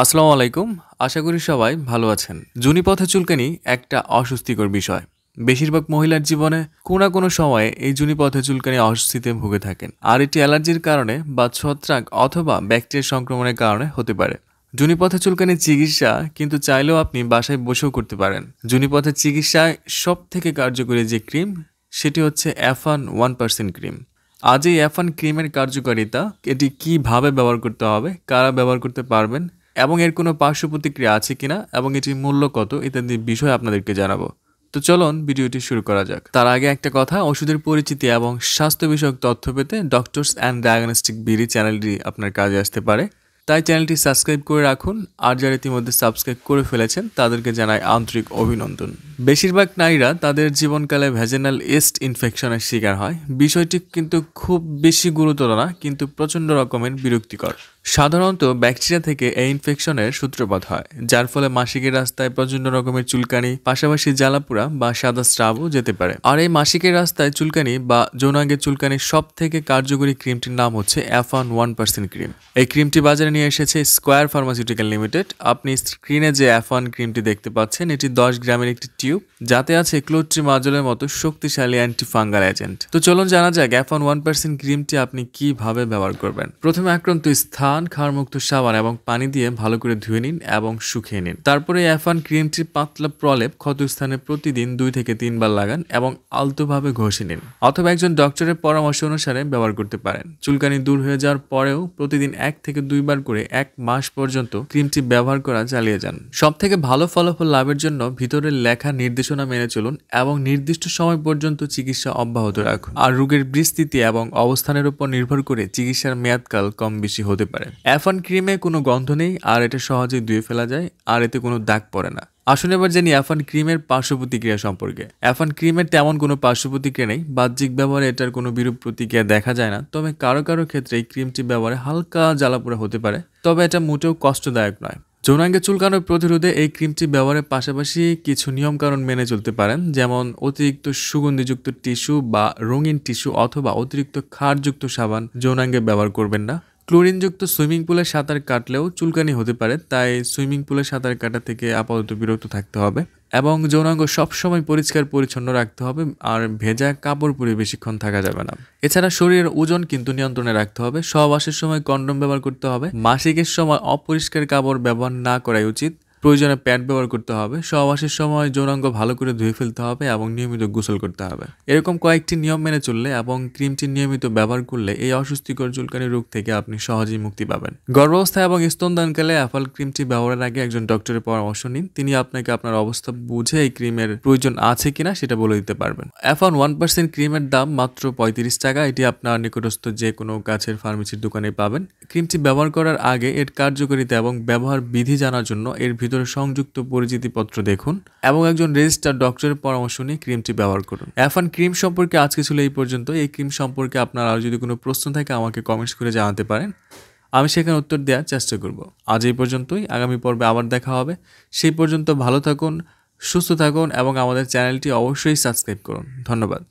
আসসালামু আলাইকুম আশা করি সবাই ভালো আছেন জুনি পথে চুলকানি একটা অস্বস্তিকর বিষয় বেশিরভাগ মহিলার জীবনে কোনো না কোনো সময়ে এই জুনি পথে চুলকানি অস্বস্তিতে ভুগে থাকেন আর এটি অ্যালার্জির কারণে বা ছত্রাক অথবা ব্যাকটেরিয়া সংক্রমণের কারণে হতে পারে জুনিপথে চুলকানি চিকিৎসা কিন্তু চাইলেও আপনি বাসায় বসেও করতে পারেন জুনিপথের চিকিৎসায় সব থেকে কার্যকরী যে ক্রিম সেটি হচ্ছে অ্যাফান ওয়ান পার্সেন্ট ক্রিম আজ এই অ্যাফান ক্রিমের কার্যকারিতা এটি কিভাবে ব্যবহার করতে হবে কারা ব্যবহার করতে পারবেন এবং এর কোনো পার্শ্ব প্রতিক্রিয়া আছে কিনা এবং এটির মূল্য কত ইত্যাদি বিষয় আপনাদেরকে জানাবো তো চলুন ভিডিওটি শুরু করা যাক তার আগে একটা কথা ওষুধের পরিচিতি এবং স্বাস্থ্য বিষয়ক তথ্য পেতে ডক্টরস অ্যান্ড ডায়াগনস্টিক বিডি চ্যানেলটি আপনার কাজে আসতে পারে তাই চ্যানেলটি সাবস্ক্রাইব করে রাখুন আর যারা ইতিমধ্যে সাবস্ক্রাইব করে ফেলেছেন তাদেরকে জানাই আন্তরিক অভিনন্দন বেশিরভাগ নারীরা তাদের জীবনকালে ভ্যাজেনাল এস্ট ইনফেকশনের শিকার হয় বিষয়টি কিন্তু খুব বেশি গুরুতর না কিন্তু প্রচণ্ড রকমের বিরক্তিকর সাধারণত ব্যাকটেরিয়া থেকে এই ইনফেকশনের সূত্রপাত হয় যার ফলে মাসিকের রাস্তায় প্রচণ্ড রকমের চুলকানি পাশাপাশি জ্বালাপুরা বা সাদা স্রাবও যেতে পারে আর এই মাসিকের রাস্তায় চুলকানি বা যৌনাঙ্গে চুলকানির সব থেকে কার্যকরী ক্রিমটির নাম হচ্ছে অ্যাফান ওয়ান পার্সেন্ট ক্রিম এই ক্রিমটি বাজারে নিয়ে এসেছে স্কোয়ার ফার্মাসিউটিক্যাল লিমিটেড আপনি স্ক্রিনে যে অ্যাফান ক্রিমটি দেখতে পাচ্ছেন এটি দশ গ্রামের একটি টিস্যু যাতে আছে মাজলের মতো শক্তিশালী অ্যান্টিফাঙ্গাল এজেন্ট তো চলুন জানা যাক অ্যাফন ওয়ান পার্সেন্ট ক্রিমটি আপনি কিভাবে ব্যবহার করবেন প্রথমে আক্রান্ত স্থান ক্ষারমুক্ত সাবান এবং পানি দিয়ে ভালো করে ধুয়ে নিন এবং শুকিয়ে নিন তারপরে অ্যাফান ক্রিমটির পাতলা প্রলেপ ক্ষত স্থানে প্রতিদিন দুই থেকে তিনবার লাগান এবং আলতোভাবে ঘষে নিন অথবা একজন ডক্টরের পরামর্শ অনুসারে ব্যবহার করতে পারেন চুলকানি দূর হয়ে যাওয়ার পরেও প্রতিদিন এক থেকে দুইবার করে এক মাস পর্যন্ত ক্রিমটি ব্যবহার করা চালিয়ে যান সব থেকে ভালো ফলাফল লাভের জন্য ভিতরের লেখা নির্দেশনা মেনে চলুন এবং নির্দিষ্ট সময় পর্যন্ত চিকিৎসা অব্যাহত রাখুন আর রোগের বিস্তৃতি এবং অবস্থানের উপর নির্ভর করে চিকিৎসার মেয়াদকাল কম বেশি হতে পারে অ্যাফান ক্রিমে কোনো গন্ধ নেই আর এটা সহজেই ধুয়ে ফেলা যায় আর এতে কোনো দাগ পড়ে না আসুন এবার জানি অ্যাফান ক্রিমের পার্শ্ব প্রতিক্রিয়া সম্পর্কে অ্যাফান ক্রিমের তেমন কোনো পার্শ্ব প্রতিক্রিয়া নেই বাহ্যিক ব্যবহারে এটার কোনো বিরূপ প্রতিক্রিয়া দেখা যায় না তবে কারো কারো ক্ষেত্রে এই ক্রিমটি ব্যবহারে হালকা জ্বালাপোড়া হতে পারে তবে এটা মোটেও কষ্টদায়ক নয় যৌনাঙ্গে চুলকানো প্রতিরোধে এই ক্রিমটি ব্যবহারের পাশাপাশি কিছু নিয়মকানুন মেনে চলতে পারেন যেমন অতিরিক্ত সুগন্ধিযুক্ত টিস্যু বা রঙিন টিস্যু অথবা অতিরিক্ত ক্ষারযুক্ত সাবান যৌনাঙ্গে ব্যবহার করবেন না ক্লোরিনযুক্ত সুইমিং পুলে সাঁতার কাটলেও চুলকানি হতে পারে তাই সুইমিং পুলে সাঁতার কাটা থেকে আপাতত বিরক্ত থাকতে হবে এবং যৌনাঙ্গ সবসময় পরিষ্কার পরিচ্ছন্ন রাখতে হবে আর ভেজা কাপড় পরে বেশিক্ষণ থাকা যাবে না এছাড়া শরীরের ওজন কিন্তু নিয়ন্ত্রণে রাখতে হবে সহবাসের সময় কন্ডম ব্যবহার করতে হবে মাসিকের সময় অপরিষ্কার কাপড় ব্যবহার না করাই উচিত প্রয়োজনে প্যাড ব্যবহার করতে হবে সহবাসের সময় যৌনাঙ্গ ভালো করে ধুয়ে ফেলতে হবে এবং নিয়মিত গোসল করতে হবে এরকম কয়েকটি নিয়ম মেনে চললে এবং ক্রিমটি নিয়মিত ব্যবহার করলে এই অস্বস্তিকর চুলকানি রোগ থেকে আপনি সহজেই মুক্তি পাবেন গর্ভাবস্থা এবং স্তনদানকালে অ্যাফাল ক্রিমটি ব্যবহারের আগে একজন ডক্টরের পরামর্শ নিন তিনি আপনাকে আপনার অবস্থা বুঝে এই ক্রিমের প্রয়োজন আছে কিনা সেটা বলে দিতে পারবেন এখন ওয়ান পার্সেন্ট ক্রিমের দাম মাত্র পঁয়ত্রিশ টাকা এটি আপনার নিকটস্থ যে কোনো কাছের ফার্মেসির দোকানে পাবেন ক্রিমটি ব্যবহার করার আগে এর কার্যকারিতা এবং ব্যবহার বিধি জানার জন্য এর ভিতরে সংযুক্ত পরিচিতিপত্র দেখুন এবং একজন রেজিস্টার ডক্টরের পরামর্শ নিয়ে ক্রিমটি ব্যবহার করুন অ্যাফান ক্রিম সম্পর্কে আজকে ছিল এই পর্যন্ত এই ক্রিম সম্পর্কে আপনার আর যদি কোনো প্রশ্ন থাকে আমাকে কমেন্টস করে জানাতে পারেন আমি সেখানে উত্তর দেওয়ার চেষ্টা করব আজ এই পর্যন্তই আগামী পর্বে আবার দেখা হবে সেই পর্যন্ত ভালো থাকুন সুস্থ থাকুন এবং আমাদের চ্যানেলটি অবশ্যই সাবস্ক্রাইব করুন ধন্যবাদ